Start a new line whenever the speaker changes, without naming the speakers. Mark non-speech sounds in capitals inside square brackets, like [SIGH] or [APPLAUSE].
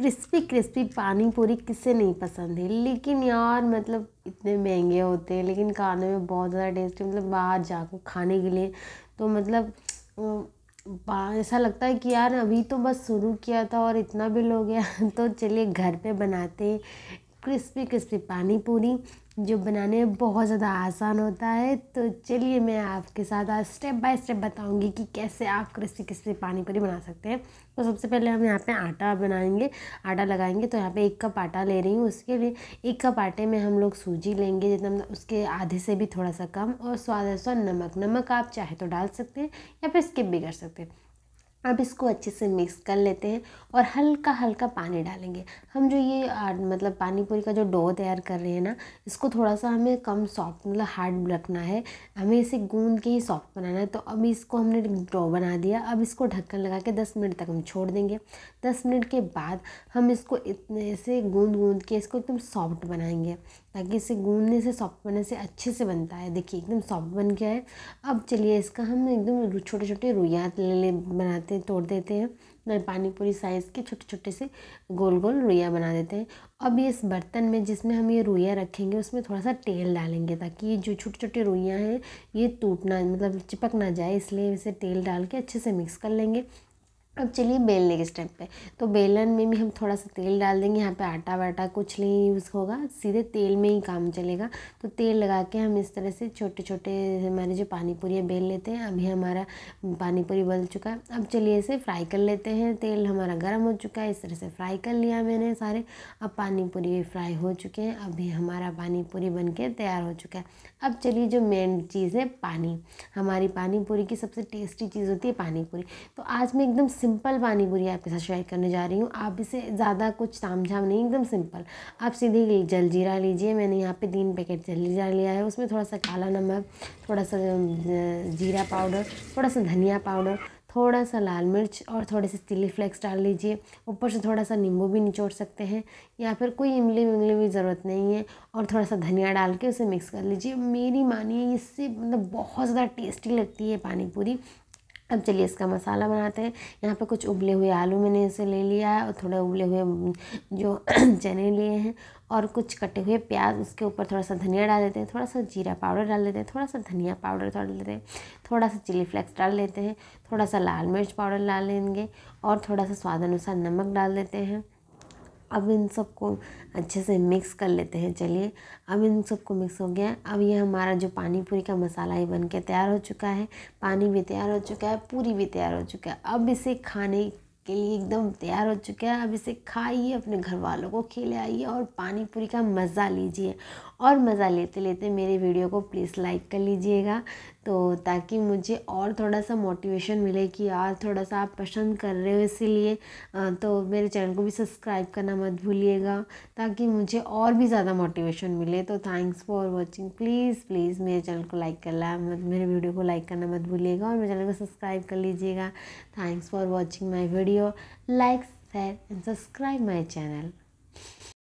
crispy crispy पानी पूरी किसे नहीं पसंद है लेकिन यार मतलब इतने महंगे होते हैं लेकिन खाने में बहुत ज़्यादा टेस्टी मतलब बाहर जाकर खाने के लिए तो मतलब ऐसा लगता है कि यार अभी तो बस शुरू किया था और इतना बिल हो गया तो चलिए घर पे बनाते हैं क्रिस्पी क्रिस्पी पानी पूरी जो बनाने में बहुत ज़्यादा आसान होता है तो चलिए मैं आपके साथ आज स्टेप बाय स्टेप बताऊंगी कि कैसे आप क्रिस्पी क्रिस्पी पानी पूरी बना सकते हैं तो सबसे पहले हम यहाँ पे आटा बनाएंगे आटा लगाएंगे तो यहाँ पे एक कप आटा ले रही हूँ उसके लिए एक कप आटे में हम लोग सूजी लेंगे जितना उसके आधे से भी थोड़ा सा कम और स्वाद अनुसार नमक नमक आप चाहे तो डाल सकते हैं या फिर स्किप भी कर सकते हैं अब इसको अच्छे से मिक्स कर लेते हैं और हल्का हल्का पानी डालेंगे हम जो ये आ, मतलब पानी पूरी का जो डो तैयार कर रहे हैं ना इसको थोड़ा सा हमें कम सॉफ्ट मतलब हार्ड रखना है हमें इसे गूंद के ही सॉफ्ट बनाना है तो अब इसको हमने डो बना दिया अब इसको ढक्कन लगा के दस मिनट तक हम छोड़ देंगे दस मिनट के बाद हम इसको इतने से गूंद गूंद के इसको एकदम सॉफ्ट बनाएंगे ताकि इसे गूंदने से सॉफ्ट बनने से अच्छे से बनता है देखिए एकदम सॉफ्ट बन गया है अब चलिए इसका हम एकदम छोटे छोटे रुइयात ले बनाते बनाते हैं तोड़ देते हैं तो पानी पूरी साइज़ के छोटे छोटे से गोल गोल रुइया बना देते हैं अब इस बर्तन में जिसमें हम ये रुइया रखेंगे उसमें थोड़ा सा तेल डालेंगे ताकि ये जो छोटी छोटी रुइयाँ हैं ये टूटना मतलब चिपक ना जाए इसलिए इसे तेल डाल के अच्छे से मिक्स कर लेंगे अब चलिए बेलने के स्टेप पे तो बेलन में भी हम थोड़ा सा तेल डाल देंगे यहाँ पे आटा वाटा कुछ नहीं यूज़ होगा सीधे तेल में ही काम चलेगा तो तेल लगा के हम इस तरह से छोटे छोटे हमारे जो पानी पूरी है बेल लेते हैं अभी हमारा पानी पूरी बल चुका है अब चलिए इसे फ्राई कर लेते हैं तेल हमारा गर्म हो चुका है इस तरह से फ्राई कर लिया मैंने सारे अब पानी पूरी फ्राई हो चुके हैं अभी हमारा पानी पूरी बन के तैयार हो चुका है अब चलिए जो मेन चीज़ है पानी हमारी पानी पूरी की सबसे टेस्टी चीज़ होती है पानी पूरी तो आज मैं एकदम सिंपल पानी पूरी आपके साथ शेयर करने जा रही हूँ आप इसे ज़्यादा कुछ ताम झाम नहीं एकदम सिंपल आप सीधे जल जीरा लीजिए मैंने यहाँ पे तीन पैकेट जल जीरा लिया है उसमें थोड़ा सा काला नमक थोड़ा सा जीरा पाउडर थोड़ा सा धनिया पाउडर थोड़ा सा लाल मिर्च और थोड़े से चिली फ्लेक्स डाल लीजिए ऊपर से थोड़ा सा नींबू भी निचोड़ सकते हैं या फिर कोई इमली विमली भी ज़रूरत नहीं है और थोड़ा सा धनिया डाल के उसे मिक्स कर लीजिए मेरी मानिए इससे मतलब बहुत ज़्यादा टेस्टी लगती है पानी पूरी अब चलिए इसका मसाला बनाते हैं यहाँ पे कुछ उबले हुए आलू मैंने इसे ले लिया है और थोड़े उबले हुए जो [CLEARS THROAT] चने लिए हैं और कुछ कटे हुए प्याज उसके ऊपर थोड़ा सा धनिया डाल देते हैं थोड़ा सा जीरा पाउडर डाल देते हैं थोड़ा सा धनिया पाउडर डाल देते हैं थोड़ा सा चिली फ्लेक्स डाल देते हैं थोड़ा सा लाल मिर्च पाउडर डाल लेंगे और थोड़ा सा स्वाद अनुसार नमक डाल देते हैं अब इन सबको अच्छे से मिक्स कर लेते हैं चलिए अब इन सबको मिक्स हो गया अब ये हमारा जो पानी पूरी का मसाला ही बन के तैयार हो चुका है पानी भी तैयार हो चुका है पूरी भी तैयार हो चुका है अब इसे खाने के लिए एकदम तैयार हो चुका है अब इसे खाइए अपने घर वालों को खेले आइए और पानी पूरी का मज़ा लीजिए और मज़ा लेते लेते मेरे वीडियो को प्लीज़ लाइक कर लीजिएगा तो ताकि मुझे और थोड़ा सा मोटिवेशन मिले कि यार थोड़ा सा आप पसंद कर रहे हो इसीलिए तो मेरे चैनल को भी सब्सक्राइब करना मत भूलिएगा ताकि मुझे और भी ज़्यादा मोटिवेशन मिले तो thanks for watching please please मेरे चैनल को लाइक कर ला मेरे वीडियो को लाइक करना मत भूलिएगा और मेरे चैनल को सब्सक्राइब कर लीजिएगा thanks for watching my video video like share and subscribe my channel